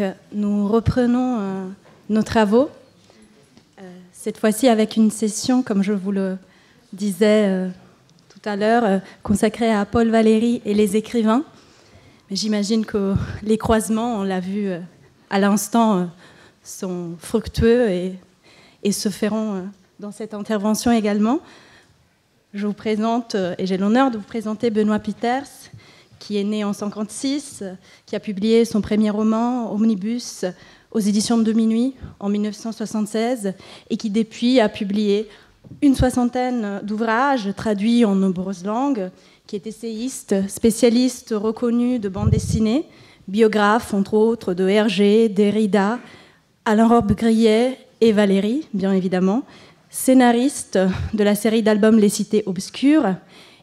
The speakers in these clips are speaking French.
Euh, nous reprenons euh, nos travaux, euh, cette fois-ci avec une session, comme je vous le disais tout à l'heure, consacrée à Paul Valéry et les écrivains. J'imagine que les croisements, on l'a vu à l'instant, sont fructueux et, et se feront dans cette intervention également. Je vous présente, et j'ai l'honneur de vous présenter Benoît Peters, qui est né en 1956, qui a publié son premier roman, Omnibus, aux éditions de Minuit en 1976, et qui depuis a publié une soixantaine d'ouvrages traduits en nombreuses langues, qui est essayiste, spécialiste reconnu de bande dessinée, biographe entre autres de Hergé, Derrida, Alain Robbe-Grillet et Valérie, bien évidemment, scénariste de la série d'albums Les Cités Obscures,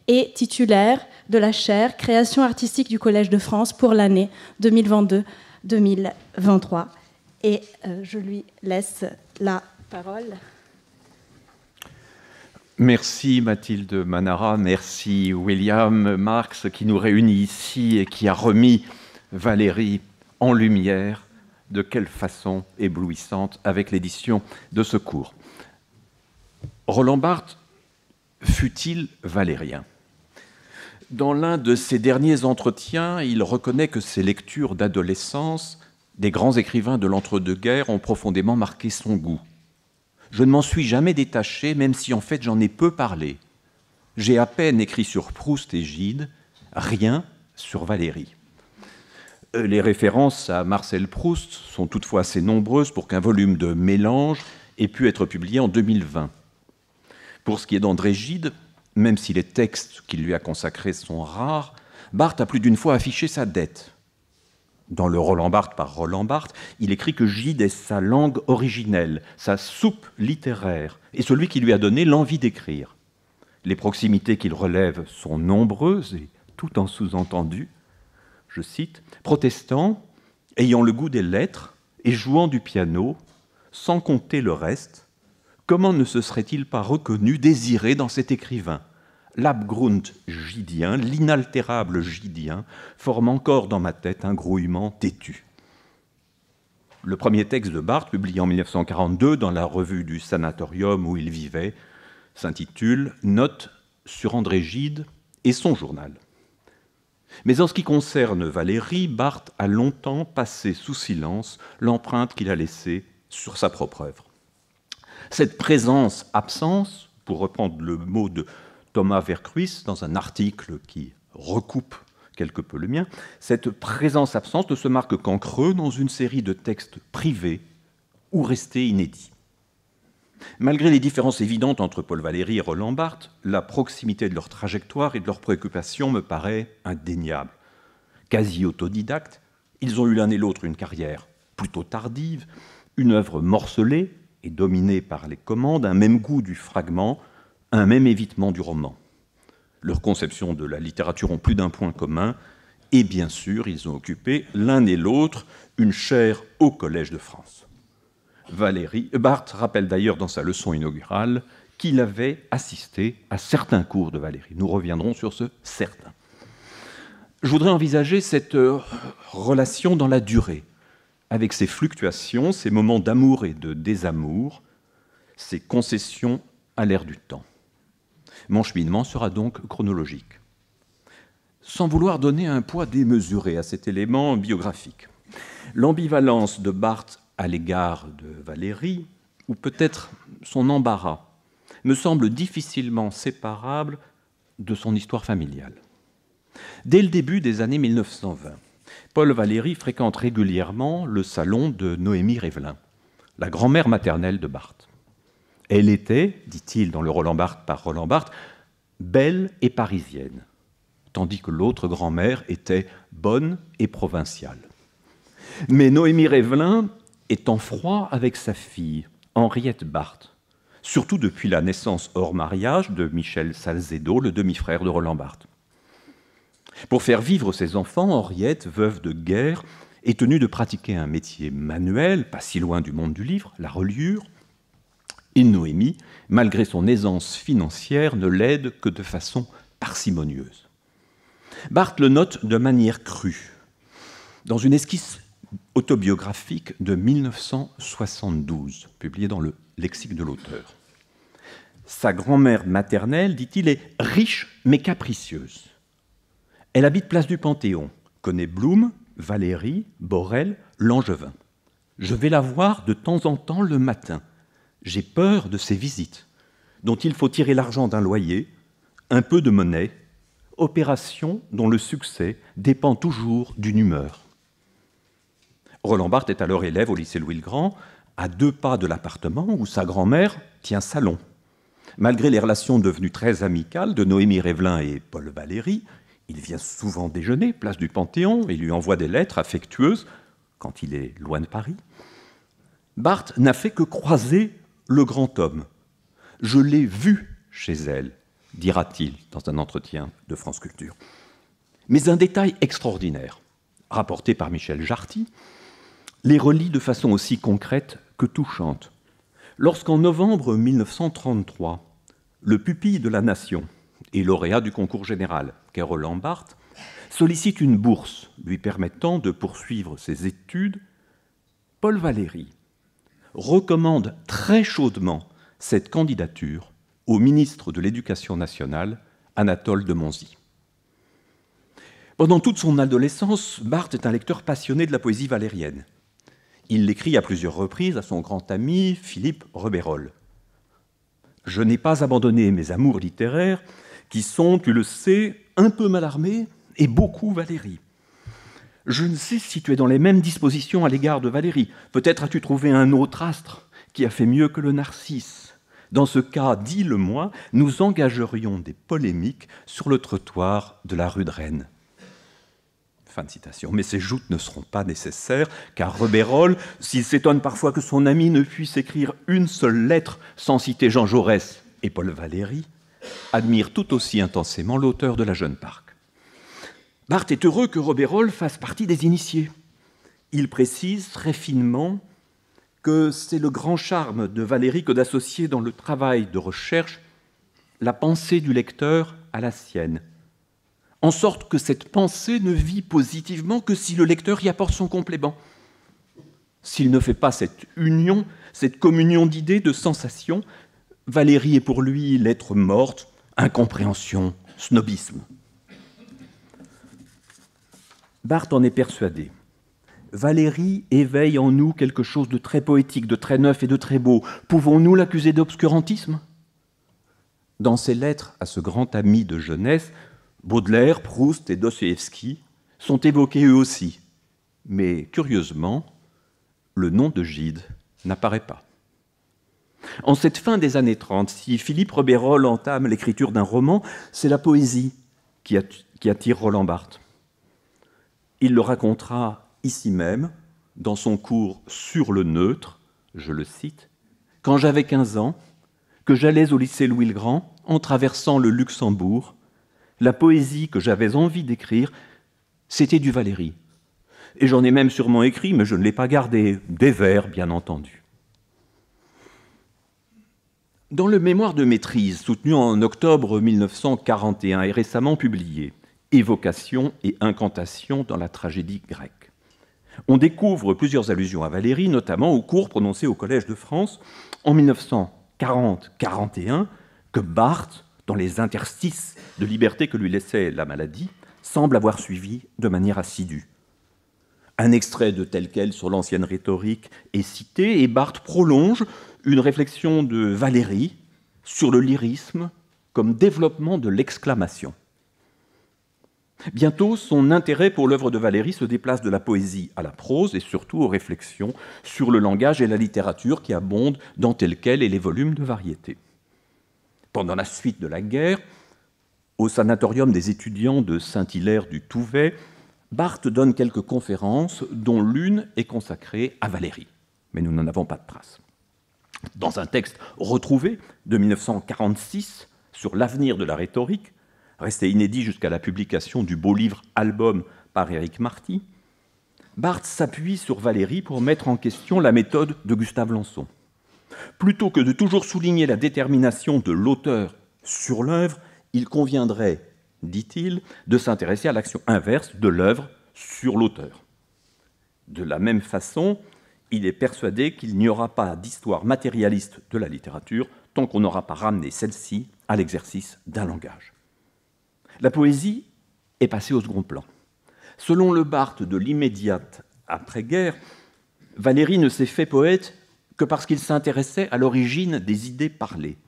et titulaire de la chaire Création artistique du Collège de France pour l'année 2022-2023. Et euh, je lui laisse la parole. Merci Mathilde Manara, merci William Marx qui nous réunit ici et qui a remis Valérie en lumière de quelle façon éblouissante avec l'édition de ce cours. Roland Barthes fut-il valérien dans l'un de ses derniers entretiens, il reconnaît que ses lectures d'adolescence des grands écrivains de l'entre-deux-guerres ont profondément marqué son goût. Je ne m'en suis jamais détaché, même si en fait j'en ai peu parlé. J'ai à peine écrit sur Proust et Gide, rien sur Valérie. Euh, les références à Marcel Proust sont toutefois assez nombreuses pour qu'un volume de mélange ait pu être publié en 2020. Pour ce qui est d'André Gide, même si les textes qu'il lui a consacrés sont rares, Barthes a plus d'une fois affiché sa dette. Dans le Roland Barthes par Roland Barthes, il écrit que Gide est sa langue originelle, sa soupe littéraire, et celui qui lui a donné l'envie d'écrire. Les proximités qu'il relève sont nombreuses et tout en sous-entendu. Je cite Protestant, ayant le goût des lettres et jouant du piano, sans compter le reste, comment ne se serait-il pas reconnu, désiré dans cet écrivain L'abgrund gidien, l'inaltérable gidien, forme encore dans ma tête un grouillement têtu. Le premier texte de Barthes, publié en 1942 dans la revue du sanatorium où il vivait, s'intitule Note sur André Gide et son journal. Mais en ce qui concerne Valérie, Barthes a longtemps passé sous silence l'empreinte qu'il a laissée sur sa propre œuvre. Cette présence-absence, pour reprendre le mot de Thomas Vercruis dans un article qui recoupe quelque peu le mien, cette présence-absence ne se marque qu'en creux dans une série de textes privés ou restés inédits. Malgré les différences évidentes entre Paul Valéry et Roland Barthes, la proximité de leur trajectoire et de leurs préoccupations me paraît indéniable. Quasi autodidactes, ils ont eu l'un et l'autre une carrière plutôt tardive, une œuvre morcelée, et dominés par les commandes, un même goût du fragment, un même évitement du roman. Leur conception de la littérature ont plus d'un point commun, et bien sûr, ils ont occupé l'un et l'autre une chaire au Collège de France. Valérie Barthes rappelle d'ailleurs dans sa leçon inaugurale qu'il avait assisté à certains cours de Valérie. Nous reviendrons sur ce certain. Je voudrais envisager cette euh, relation dans la durée, avec ses fluctuations, ses moments d'amour et de désamour, ses concessions à l'ère du temps. Mon cheminement sera donc chronologique, sans vouloir donner un poids démesuré à cet élément biographique. L'ambivalence de Barthes à l'égard de Valérie, ou peut-être son embarras, me semble difficilement séparable de son histoire familiale. Dès le début des années 1920, Paul Valéry fréquente régulièrement le salon de Noémie Révelin, la grand-mère maternelle de Barthes. Elle était, dit-il dans le Roland Barthes par Roland Barthes, belle et parisienne, tandis que l'autre grand-mère était bonne et provinciale. Mais Noémie Révelin est en froid avec sa fille, Henriette Barthes, surtout depuis la naissance hors mariage de Michel Salzedo, le demi-frère de Roland Barthes. Pour faire vivre ses enfants, Henriette, veuve de guerre, est tenue de pratiquer un métier manuel, pas si loin du monde du livre, la reliure, et Noémie, malgré son aisance financière, ne l'aide que de façon parcimonieuse. Barthes le note de manière crue dans une esquisse autobiographique de 1972, publiée dans le lexique de l'auteur. Sa grand-mère maternelle, dit-il, est riche mais capricieuse. Elle habite place du Panthéon, connaît Blum, Valérie, Borel, Langevin. Je vais la voir de temps en temps le matin. J'ai peur de ses visites, dont il faut tirer l'argent d'un loyer, un peu de monnaie, opération dont le succès dépend toujours d'une humeur. Roland Barthes est alors élève au lycée Louis-le-Grand, à deux pas de l'appartement où sa grand-mère tient salon. Malgré les relations devenues très amicales de Noémie Révelin et Paul Valéry, il vient souvent déjeuner, place du Panthéon, et lui envoie des lettres affectueuses quand il est loin de Paris. Barthes n'a fait que croiser le grand homme. Je l'ai vu chez elle, dira-t-il dans un entretien de France Culture. Mais un détail extraordinaire, rapporté par Michel Jarty, les relie de façon aussi concrète que touchante. Lorsqu'en novembre 1933, le pupille de la nation, et lauréat du concours général, Carol Barthes, sollicite une bourse lui permettant de poursuivre ses études. Paul Valéry recommande très chaudement cette candidature au ministre de l'Éducation nationale, Anatole de Monzy. Pendant toute son adolescence, Barthes est un lecteur passionné de la poésie valérienne. Il l'écrit à plusieurs reprises à son grand ami Philippe Rebérol. Je n'ai pas abandonné mes amours littéraires, qui sont, tu le sais, un peu mal armés et beaucoup Valérie. Je ne sais si tu es dans les mêmes dispositions à l'égard de Valérie. Peut-être as-tu trouvé un autre astre qui a fait mieux que le narcisse. Dans ce cas, dis-le-moi, nous engagerions des polémiques sur le trottoir de la rue de Rennes. Fin de citation. Mais ces joutes ne seront pas nécessaires, car Rebérol, s'il s'étonne parfois que son ami ne puisse écrire une seule lettre sans citer Jean Jaurès et Paul Valéry, admire tout aussi intensément l'auteur de La Jeune Parc. Barthes est heureux que Roll fasse partie des initiés. Il précise très finement que c'est le grand charme de Valérie que d'associer dans le travail de recherche la pensée du lecteur à la sienne, en sorte que cette pensée ne vit positivement que si le lecteur y apporte son complément. S'il ne fait pas cette union, cette communion d'idées, de sensations, Valérie est pour lui lettre morte, incompréhension, snobisme. Barthes en est persuadé. Valérie éveille en nous quelque chose de très poétique, de très neuf et de très beau. Pouvons-nous l'accuser d'obscurantisme Dans ses lettres à ce grand ami de jeunesse, Baudelaire, Proust et Dostoevsky sont évoqués eux aussi. Mais curieusement, le nom de Gide n'apparaît pas. En cette fin des années 30, si Philippe Robérol entame l'écriture d'un roman, c'est la poésie qui attire Roland Barthes. Il le racontera ici même, dans son cours Sur le neutre, je le cite, Quand j'avais 15 ans, que j'allais au lycée Louis-le-Grand, en traversant le Luxembourg, la poésie que j'avais envie d'écrire, c'était du Valéry. Et j'en ai même sûrement écrit, mais je ne l'ai pas gardé, des vers, bien entendu. Dans le mémoire de maîtrise, soutenu en octobre 1941 et récemment publié, Évocation et incantation dans la tragédie grecque, on découvre plusieurs allusions à Valérie, notamment au cours prononcé au Collège de France en 1940-41, que Barthes, dans les interstices de liberté que lui laissait la maladie, semble avoir suivi de manière assidue. Un extrait de tel quel sur l'ancienne rhétorique est cité et Barthes prolonge une réflexion de Valérie sur le lyrisme comme développement de l'exclamation. Bientôt, son intérêt pour l'œuvre de Valérie se déplace de la poésie à la prose et surtout aux réflexions sur le langage et la littérature qui abondent dans tel quel et les volumes de variété. Pendant la suite de la guerre, au sanatorium des étudiants de Saint-Hilaire du Touvet, Barthes donne quelques conférences dont l'une est consacrée à Valérie. mais nous n'en avons pas de trace. Dans un texte retrouvé de 1946 sur l'avenir de la rhétorique, resté inédit jusqu'à la publication du beau livre Album par Éric Marty, Barthes s'appuie sur Valérie pour mettre en question la méthode de Gustave Lançon. Plutôt que de toujours souligner la détermination de l'auteur sur l'œuvre, il conviendrait, dit-il, de s'intéresser à l'action inverse de l'œuvre sur l'auteur. De la même façon, il est persuadé qu'il n'y aura pas d'histoire matérialiste de la littérature tant qu'on n'aura pas ramené celle-ci à l'exercice d'un langage. La poésie est passée au second plan. Selon le Barthes de l'immédiate après-guerre, Valéry ne s'est fait poète que parce qu'il s'intéressait à l'origine des idées parlées.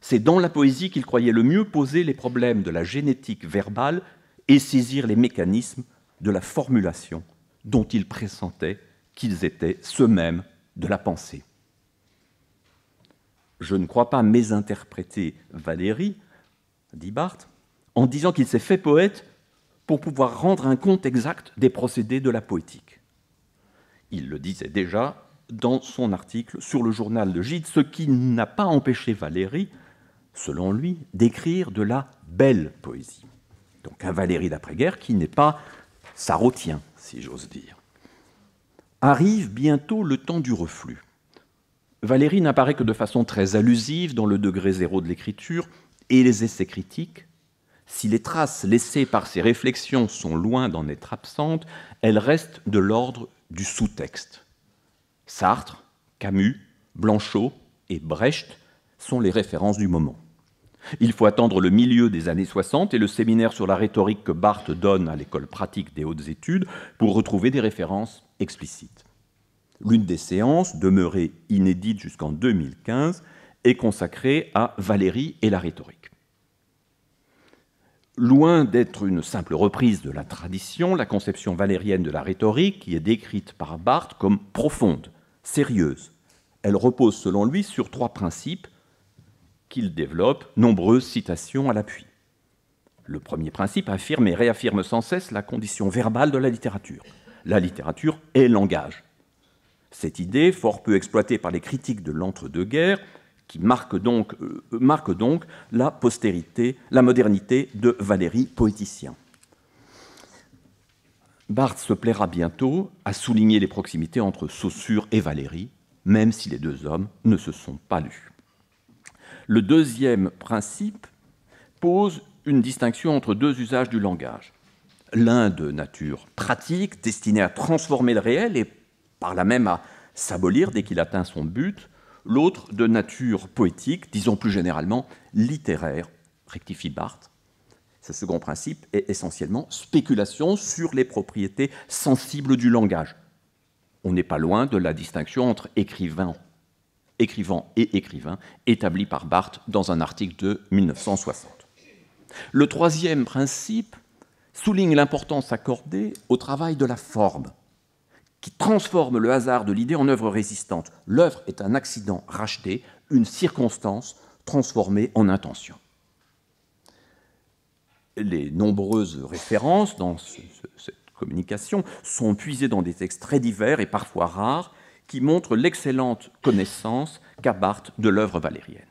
C'est dans la poésie qu'il croyait le mieux poser les problèmes de la génétique verbale et saisir les mécanismes de la formulation dont il pressentait qu'ils étaient ceux-mêmes de la pensée. Je ne crois pas mésinterpréter Valérie, dit Barthes, en disant qu'il s'est fait poète pour pouvoir rendre un compte exact des procédés de la poétique. Il le disait déjà dans son article sur le journal de Gide, ce qui n'a pas empêché Valérie, selon lui, d'écrire de la belle poésie. Donc un Valérie d'après-guerre qui n'est pas sarotien, si j'ose dire. Arrive bientôt le temps du reflux. Valérie n'apparaît que de façon très allusive dans le degré zéro de l'écriture et les essais critiques. Si les traces laissées par ses réflexions sont loin d'en être absentes, elles restent de l'ordre du sous-texte. Sartre, Camus, Blanchot et Brecht sont les références du moment. Il faut attendre le milieu des années 60 et le séminaire sur la rhétorique que Barthes donne à l'école pratique des hautes études pour retrouver des références explicites. L'une des séances, demeurée inédite jusqu'en 2015, est consacrée à Valérie et la rhétorique. Loin d'être une simple reprise de la tradition, la conception valérienne de la rhétorique, qui est décrite par Barthes comme profonde, sérieuse, elle repose selon lui sur trois principes qu'il développe, nombreuses citations à l'appui. Le premier principe affirme et réaffirme sans cesse la condition verbale de la littérature. La littérature est langage. Cette idée, fort peu exploitée par les critiques de l'entre-deux-guerres, qui marque donc, euh, euh, marque donc, la postérité, la modernité de Valérie Poéticien. Barthes se plaira bientôt à souligner les proximités entre Saussure et Valérie, même si les deux hommes ne se sont pas lus. Le deuxième principe pose une distinction entre deux usages du langage. L'un de nature pratique, destiné à transformer le réel et par là même à s'abolir dès qu'il atteint son but, l'autre de nature poétique, disons plus généralement littéraire, rectifie Barthes. Ce second principe est essentiellement spéculation sur les propriétés sensibles du langage. On n'est pas loin de la distinction entre écrivain écrivant et écrivain, établi par Barthes dans un article de 1960. Le troisième principe souligne l'importance accordée au travail de la forme, qui transforme le hasard de l'idée en œuvre résistante. L'œuvre est un accident racheté, une circonstance transformée en intention. Les nombreuses références dans cette communication sont puisées dans des textes très divers et parfois rares, qui montre l'excellente connaissance qu'a Barthes de l'œuvre valérienne.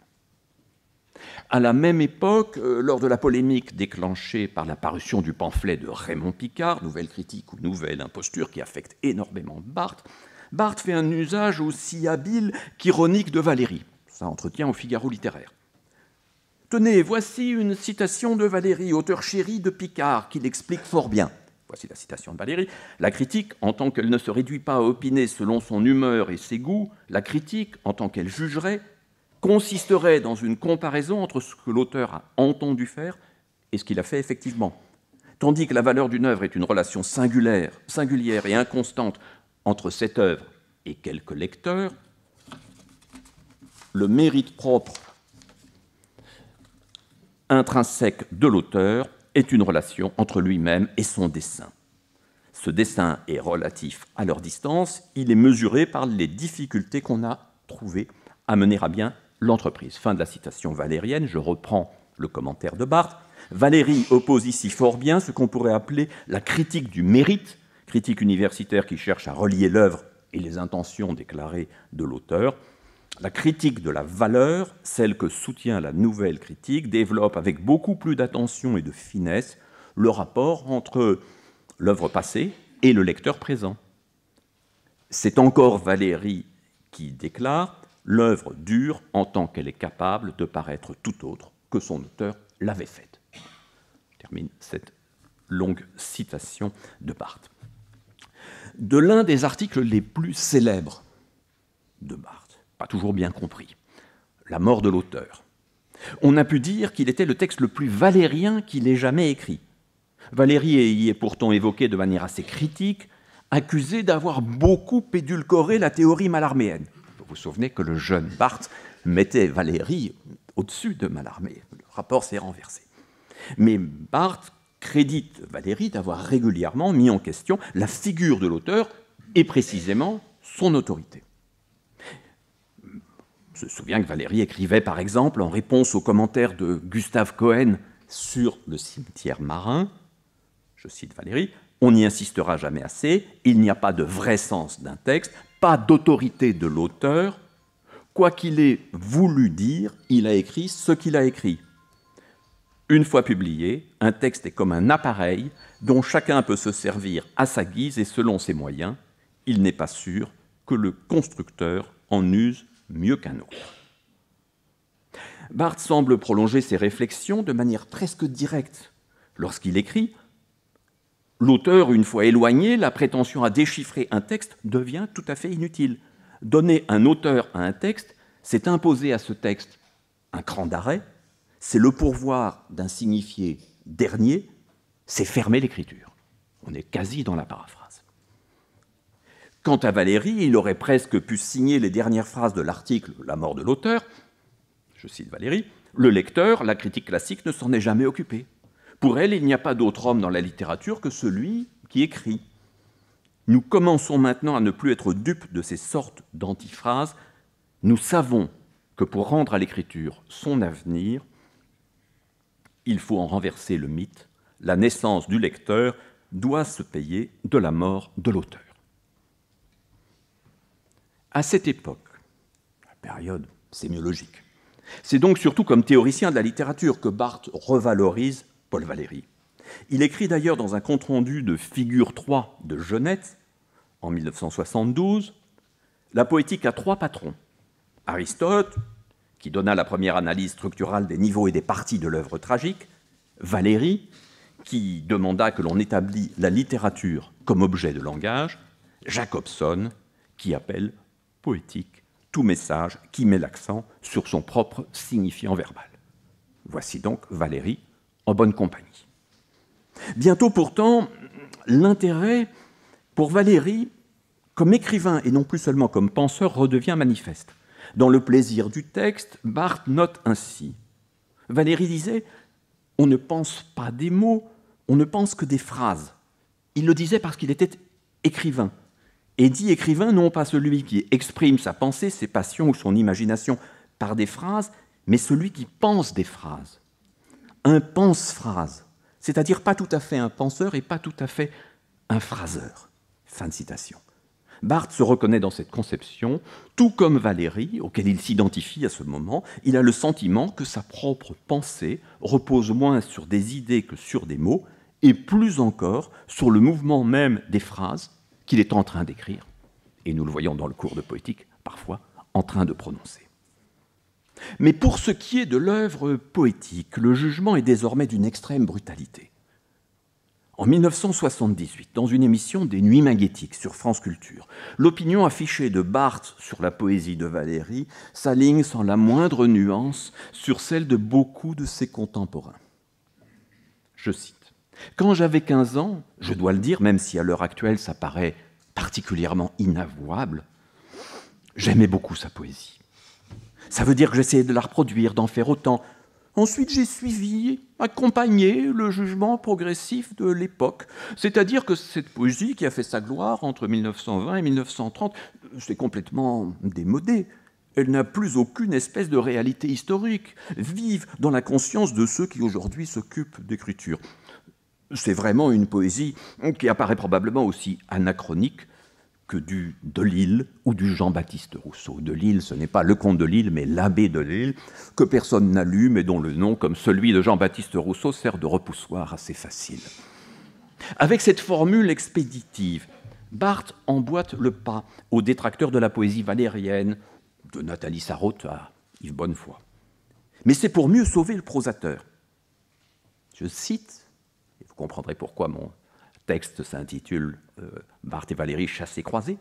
À la même époque, euh, lors de la polémique déclenchée par la parution du pamphlet de Raymond Picard, Nouvelle critique ou Nouvelle imposture, qui affecte énormément Barthes, Barthes fait un usage aussi habile qu'ironique de Valérie. Ça entretient au Figaro littéraire. Tenez, voici une citation de Valérie, auteur chéri de Picard, qui l'explique fort bien. Voici la citation de Valérie. La critique, en tant qu'elle ne se réduit pas à opiner selon son humeur et ses goûts, la critique, en tant qu'elle jugerait, consisterait dans une comparaison entre ce que l'auteur a entendu faire et ce qu'il a fait effectivement. Tandis que la valeur d'une œuvre est une relation singulière, singulière et inconstante entre cette œuvre et quelques lecteurs, le mérite propre intrinsèque de l'auteur est une relation entre lui-même et son dessin. Ce dessin est relatif à leur distance, il est mesuré par les difficultés qu'on a trouvées à mener à bien l'entreprise. Fin de la citation valérienne, je reprends le commentaire de Barthes. Valérie oppose ici fort bien ce qu'on pourrait appeler la critique du mérite, critique universitaire qui cherche à relier l'œuvre et les intentions déclarées de l'auteur la critique de la valeur, celle que soutient la nouvelle critique, développe avec beaucoup plus d'attention et de finesse le rapport entre l'œuvre passée et le lecteur présent. C'est encore Valérie qui déclare L'œuvre dure en tant qu'elle est capable de paraître tout autre que son auteur l'avait faite. Termine cette longue citation de Barthes. De l'un des articles les plus célèbres de Barthes pas toujours bien compris, la mort de l'auteur. On a pu dire qu'il était le texte le plus valérien qu'il ait jamais écrit. Valérie y est pourtant évoqué de manière assez critique, accusé d'avoir beaucoup pédulcoré la théorie malarméenne. Vous vous souvenez que le jeune Barthes mettait Valérie au-dessus de Malarmé. Le rapport s'est renversé. Mais Barthes crédite Valérie d'avoir régulièrement mis en question la figure de l'auteur et précisément son autorité. Je me souviens que Valérie écrivait par exemple en réponse aux commentaires de Gustave Cohen sur le cimetière marin, je cite Valérie, on n'y insistera jamais assez, il n'y a pas de vrai sens d'un texte, pas d'autorité de l'auteur, quoi qu'il ait voulu dire, il a écrit ce qu'il a écrit. Une fois publié, un texte est comme un appareil dont chacun peut se servir à sa guise et selon ses moyens. Il n'est pas sûr que le constructeur en use mieux qu'un autre. Barthes semble prolonger ses réflexions de manière presque directe lorsqu'il écrit L'auteur, une fois éloigné, la prétention à déchiffrer un texte devient tout à fait inutile. Donner un auteur à un texte, c'est imposer à ce texte un cran d'arrêt, c'est le pourvoir d'un signifié dernier, c'est fermer l'écriture. On est quasi dans la paraphrase. Quant à Valérie, il aurait presque pu signer les dernières phrases de l'article La mort de l'auteur. Je cite Valérie Le lecteur, la critique classique, ne s'en est jamais occupé. Pour elle, il n'y a pas d'autre homme dans la littérature que celui qui écrit. Nous commençons maintenant à ne plus être dupes de ces sortes d'antiphrases. Nous savons que pour rendre à l'écriture son avenir, il faut en renverser le mythe. La naissance du lecteur doit se payer de la mort de l'auteur à cette époque, la période sémiologique, c'est donc surtout comme théoricien de la littérature que Barthes revalorise Paul Valéry. Il écrit d'ailleurs dans un compte-rendu de Figure 3 de Genette, en 1972, La poétique a trois patrons. Aristote, qui donna la première analyse structurale des niveaux et des parties de l'œuvre tragique, Valéry, qui demanda que l'on établisse la littérature comme objet de langage, Jacobson, qui appelle poétique tout message qui met l'accent sur son propre signifiant verbal. Voici donc Valérie en bonne compagnie. Bientôt pourtant, l'intérêt pour Valérie, comme écrivain et non plus seulement comme penseur, redevient manifeste. Dans le plaisir du texte, Barthes note ainsi. Valérie disait On ne pense pas des mots, on ne pense que des phrases. Il le disait parce qu'il était écrivain et dit écrivain non pas celui qui exprime sa pensée, ses passions ou son imagination par des phrases, mais celui qui pense des phrases. Un pense-phrase, c'est-à-dire pas tout à fait un penseur et pas tout à fait un phraseur. Fin de citation. Barthes se reconnaît dans cette conception, tout comme Valérie, auquel il s'identifie à ce moment, il a le sentiment que sa propre pensée repose moins sur des idées que sur des mots, et plus encore sur le mouvement même des phrases, qu'il est en train d'écrire, et nous le voyons dans le cours de poétique, parfois, en train de prononcer. Mais pour ce qui est de l'œuvre poétique, le jugement est désormais d'une extrême brutalité. En 1978, dans une émission des Nuits magnétiques sur France Culture, l'opinion affichée de Barthes sur la poésie de Valéry s'aligne sans la moindre nuance sur celle de beaucoup de ses contemporains. Je cite quand j'avais 15 ans, je dois le dire, même si à l'heure actuelle ça paraît particulièrement inavouable, j'aimais beaucoup sa poésie. Ça veut dire que j'essayais de la reproduire, d'en faire autant. Ensuite, j'ai suivi, accompagné le jugement progressif de l'époque. C'est-à-dire que cette poésie qui a fait sa gloire entre 1920 et 1930, c'est complètement démodée. Elle n'a plus aucune espèce de réalité historique, vive dans la conscience de ceux qui aujourd'hui s'occupent d'écriture. C'est vraiment une poésie qui apparaît probablement aussi anachronique que du de Lille ou du Jean-Baptiste Rousseau. De Lille, ce n'est pas le comte de Lille, mais l'abbé de Lille, que personne n'allume et dont le nom, comme celui de Jean-Baptiste Rousseau, sert de repoussoir assez facile. Avec cette formule expéditive, Barthes emboîte le pas aux détracteurs de la poésie valérienne, de Nathalie Sarraute à Yves Bonnefoy. Mais c'est pour mieux sauver le prosateur. Je cite comprendrez pourquoi mon texte s'intitule Barthes euh, et Valérie chassés croisés ».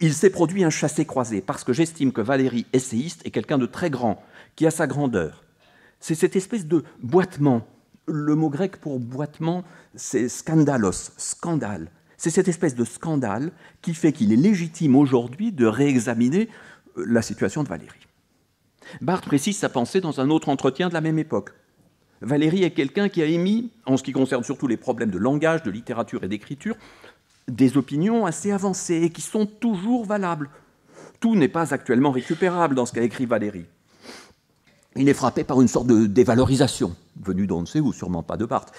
Il s'est produit un chassé-croisé parce que j'estime que Valérie, essayiste, est quelqu'un de très grand, qui a sa grandeur. C'est cette espèce de boitement. Le mot grec pour boitement, c'est scandalos, scandale. C'est cette espèce de scandale qui fait qu'il est légitime aujourd'hui de réexaminer euh, la situation de Valérie. Barthes précise sa pensée dans un autre entretien de la même époque. Valérie est quelqu'un qui a émis, en ce qui concerne surtout les problèmes de langage, de littérature et d'écriture, des opinions assez avancées et qui sont toujours valables. Tout n'est pas actuellement récupérable dans ce qu'a écrit Valérie. Il est frappé par une sorte de dévalorisation, venue d'on ne sait où, sûrement pas de Barthes.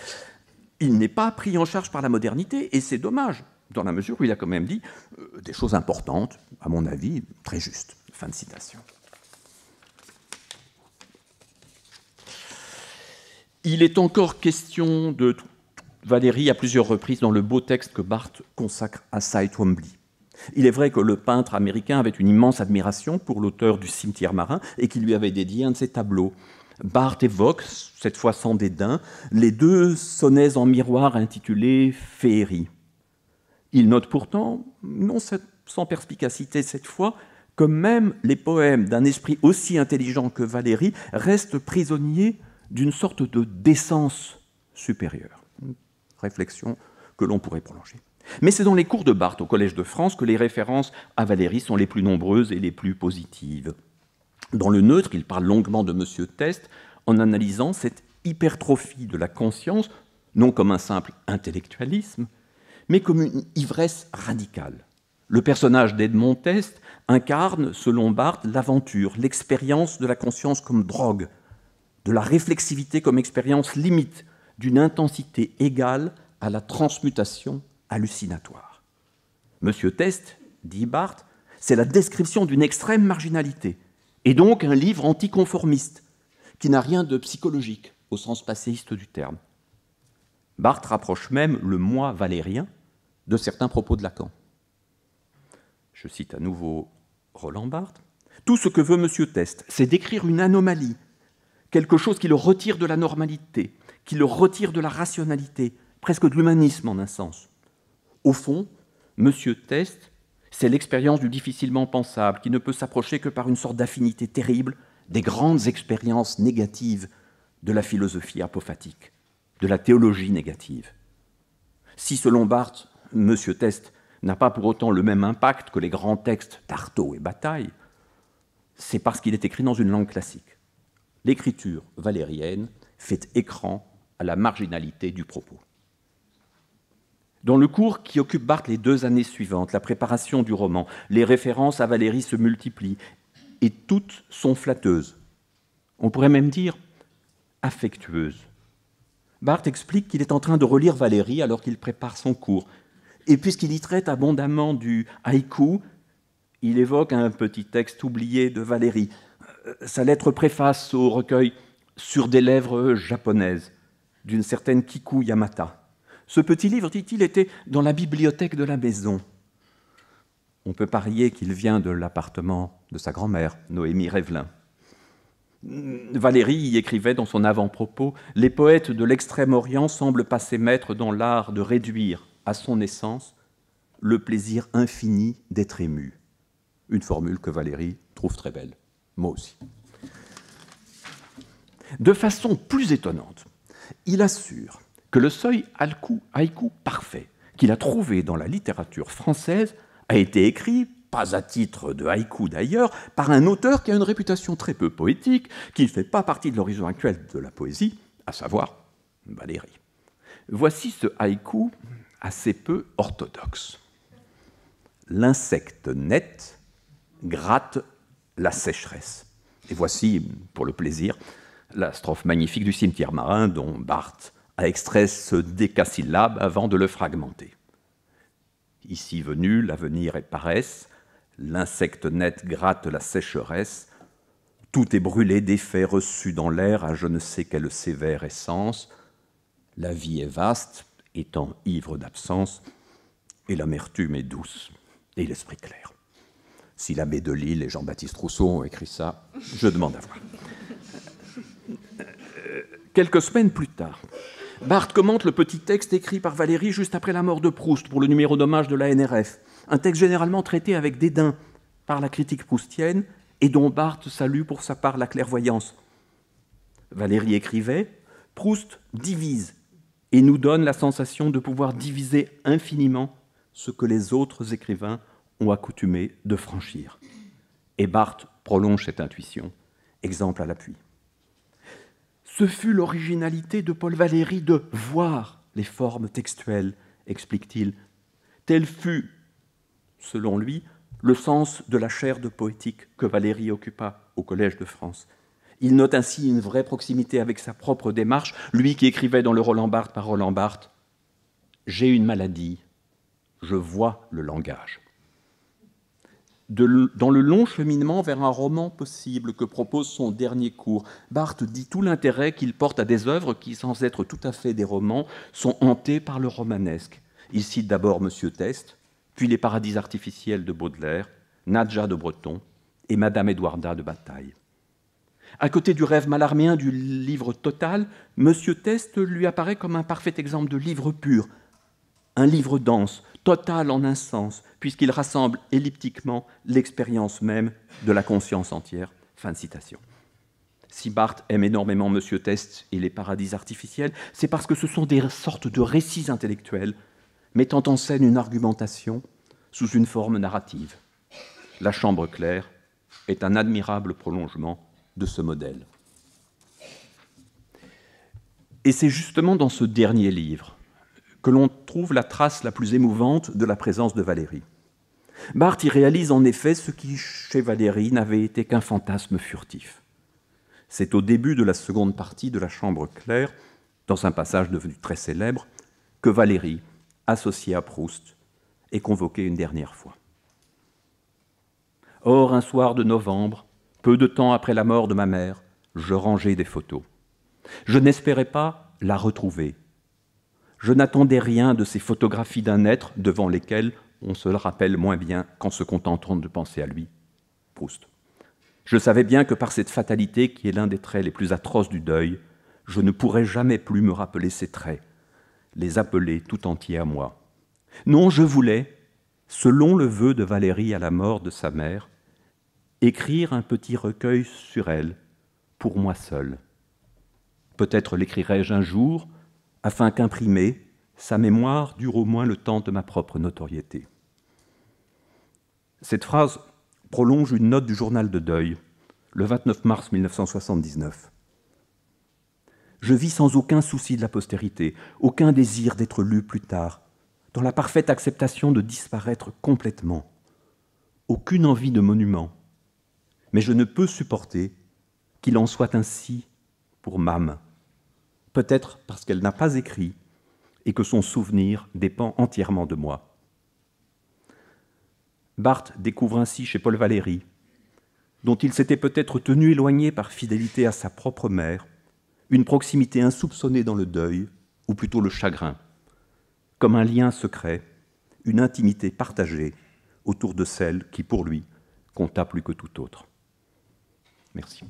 Il n'est pas pris en charge par la modernité, et c'est dommage, dans la mesure où il a quand même dit euh, des choses importantes, à mon avis, très justes. Fin de citation. Il est encore question de Valérie à plusieurs reprises dans le beau texte que Barthes consacre à Cy Twombly. Il est vrai que le peintre américain avait une immense admiration pour l'auteur du cimetière marin et qu'il lui avait dédié un de ses tableaux. Barthes évoque, cette fois sans dédain, les deux sonnets en miroir intitulés Féerie. Il note pourtant, non sans perspicacité cette fois, que même les poèmes d'un esprit aussi intelligent que Valérie restent prisonniers d'une sorte de décence supérieure. réflexion que l'on pourrait prolonger. Mais c'est dans les cours de Barthes au Collège de France que les références à Valérie sont les plus nombreuses et les plus positives. Dans le neutre, il parle longuement de M. Test en analysant cette hypertrophie de la conscience, non comme un simple intellectualisme, mais comme une ivresse radicale. Le personnage d'Edmond Test incarne, selon Barthes, l'aventure, l'expérience de la conscience comme drogue, de la réflexivité comme expérience limite d'une intensité égale à la transmutation hallucinatoire. Monsieur Test, dit Barthes, c'est la description d'une extrême marginalité, et donc un livre anticonformiste, qui n'a rien de psychologique au sens passéiste du terme. Barthes rapproche même le moi valérien de certains propos de Lacan. Je cite à nouveau Roland Barthes. Tout ce que veut Monsieur Test, c'est décrire une anomalie, quelque chose qui le retire de la normalité, qui le retire de la rationalité, presque de l'humanisme en un sens. Au fond, Monsieur Test, c'est l'expérience du difficilement pensable qui ne peut s'approcher que par une sorte d'affinité terrible des grandes expériences négatives de la philosophie apophatique, de la théologie négative. Si, selon Barthes, Monsieur Test n'a pas pour autant le même impact que les grands textes d'Artaud et Bataille, c'est parce qu'il est écrit dans une langue classique l'écriture valérienne fait écran à la marginalité du propos. Dans le cours qui occupe Barthes les deux années suivantes, la préparation du roman, les références à Valérie se multiplient et toutes sont flatteuses. On pourrait même dire affectueuses. Barthes explique qu'il est en train de relire Valérie alors qu'il prépare son cours. Et puisqu'il y traite abondamment du haïku, il évoque un petit texte oublié de Valérie sa lettre préface au recueil Sur des lèvres japonaises d'une certaine Kiku Yamata. Ce petit livre, dit-il, était dans la bibliothèque de la maison. On peut parier qu'il vient de l'appartement de sa grand-mère, Noémie Révelin. Valérie y écrivait dans son avant-propos Les poètes de l'Extrême-Orient semblent passer maître dans l'art de réduire à son essence le plaisir infini d'être ému. Une formule que Valérie trouve très belle aussi. De façon plus étonnante, il assure que le seuil haïku parfait qu'il a trouvé dans la littérature française a été écrit, pas à titre de haïku d'ailleurs, par un auteur qui a une réputation très peu poétique, qui ne fait pas partie de l'horizon actuel de la poésie, à savoir Valérie. Voici ce haïku assez peu orthodoxe. L'insecte net gratte la sécheresse. Et voici, pour le plaisir, la strophe magnifique du cimetière marin dont Barthes a extrait ce décasyllabe avant de le fragmenter. Ici venu, l'avenir est paresse, l'insecte net gratte la sécheresse, tout est brûlé d'effets reçus dans l'air à je ne sais quelle sévère essence, la vie est vaste, étant ivre d'absence, et l'amertume est douce, et l'esprit clair. Si l'abbé de Lille et Jean-Baptiste Rousseau ont écrit ça, je demande à voir. Euh, quelques semaines plus tard, Barthes commente le petit texte écrit par Valéry juste après la mort de Proust pour le numéro d'hommage de la NRF, un texte généralement traité avec dédain par la critique proustienne et dont Barthes salue pour sa part la clairvoyance. Valéry écrivait Proust divise et nous donne la sensation de pouvoir diviser infiniment ce que les autres écrivains ont accoutumé de franchir. Et Barthes prolonge cette intuition, exemple à l'appui. Ce fut l'originalité de Paul Valéry de voir les formes textuelles, explique-t-il. Tel fut, selon lui, le sens de la chaire de poétique que Valéry occupa au Collège de France. Il note ainsi une vraie proximité avec sa propre démarche, lui qui écrivait dans le Roland Barthes par Roland Barthes J'ai une maladie, je vois le langage dans le long cheminement vers un roman possible que propose son dernier cours, Barthes dit tout l'intérêt qu'il porte à des œuvres qui, sans être tout à fait des romans, sont hantées par le romanesque. Il cite d'abord Monsieur Test, puis Les Paradis artificiels de Baudelaire, Nadja de Breton et Madame Edouarda de Bataille. À côté du rêve malarméen du livre total, Monsieur Test lui apparaît comme un parfait exemple de livre pur, un livre dense, total en un sens, puisqu'il rassemble elliptiquement l'expérience même de la conscience entière. Fin de citation. Si Barthes aime énormément Monsieur Test et les paradis artificiels, c'est parce que ce sont des sortes de récits intellectuels mettant en scène une argumentation sous une forme narrative. La chambre claire est un admirable prolongement de ce modèle. Et c'est justement dans ce dernier livre, que l'on trouve la trace la plus émouvante de la présence de Valérie. Barthes y réalise en effet ce qui, chez Valérie, n'avait été qu'un fantasme furtif. C'est au début de la seconde partie de La Chambre claire, dans un passage devenu très célèbre, que Valérie, associée à Proust, est convoquée une dernière fois. Or, un soir de novembre, peu de temps après la mort de ma mère, je rangeais des photos. Je n'espérais pas la retrouver, je n'attendais rien de ces photographies d'un être devant lesquelles on se le rappelle moins bien qu'en se contentant de penser à lui. Proust. Je savais bien que par cette fatalité qui est l'un des traits les plus atroces du deuil, je ne pourrais jamais plus me rappeler ces traits, les appeler tout entier à moi. Non, je voulais, selon le vœu de Valérie à la mort de sa mère, écrire un petit recueil sur elle, pour moi seul. Peut-être l'écrirai-je un jour, afin qu'imprimée, sa mémoire dure au moins le temps de ma propre notoriété. Cette phrase prolonge une note du journal de deuil, le 29 mars 1979. Je vis sans aucun souci de la postérité, aucun désir d'être lu plus tard, dans la parfaite acceptation de disparaître complètement. Aucune envie de monument. Mais je ne peux supporter qu'il en soit ainsi pour m'âme, peut-être parce qu'elle n'a pas écrit et que son souvenir dépend entièrement de moi. Barthes découvre ainsi chez Paul Valéry, dont il s'était peut-être tenu éloigné par fidélité à sa propre mère, une proximité insoupçonnée dans le deuil, ou plutôt le chagrin, comme un lien secret, une intimité partagée autour de celle qui, pour lui, compta plus que tout autre. Merci.